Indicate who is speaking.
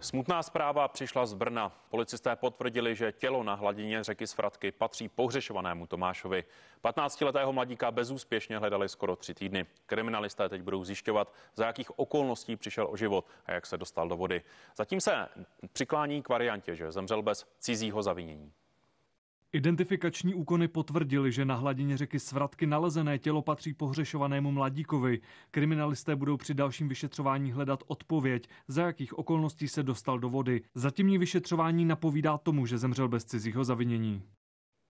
Speaker 1: Smutná zpráva přišla z Brna. Policisté potvrdili, že tělo na hladině řeky Svratky patří pohřešovanému Tomášovi. 15-letého mladíka bezúspěšně hledali skoro tři týdny. Kriminalisté teď budou zjišťovat, za jakých okolností přišel o život a jak se dostal do vody. Zatím se přiklání k variantě, že zemřel bez cizího zavinění.
Speaker 2: Identifikační úkony potvrdili, že na hladině řeky Svratky nalezené tělo patří pohřešovanému mladíkovi. Kriminalisté budou při dalším vyšetřování hledat odpověď, za jakých okolností se dostal do vody. Zatímní vyšetřování napovídá tomu, že zemřel bez cizího zavinění.